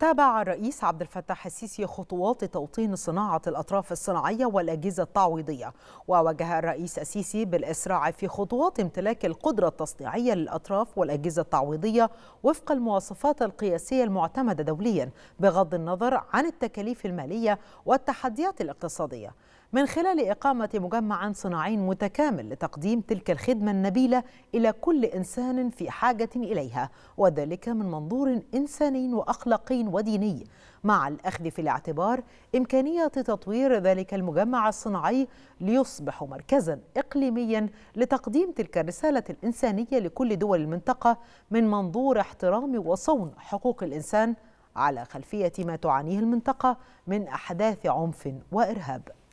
تابع الرئيس عبد الفتاح السيسي خطوات توطين صناعة الأطراف الصناعية والأجهزة التعويضية ووجه الرئيس السيسي بالإسراع في خطوات امتلاك القدرة التصنيعية للأطراف والأجهزة التعويضية وفق المواصفات القياسية المعتمدة دوليا بغض النظر عن التكاليف المالية والتحديات الاقتصادية من خلال إقامة مجمع صناعي متكامل لتقديم تلك الخدمة النبيلة إلى كل إنسان في حاجة إليها وذلك من منظور إنساني وأخلاقي وديني مع الأخذ في الاعتبار إمكانية تطوير ذلك المجمع الصناعي ليصبح مركزا إقليميا لتقديم تلك الرسالة الإنسانية لكل دول المنطقة من منظور احترام وصون حقوق الإنسان على خلفية ما تعانيه المنطقة من أحداث عنف وإرهاب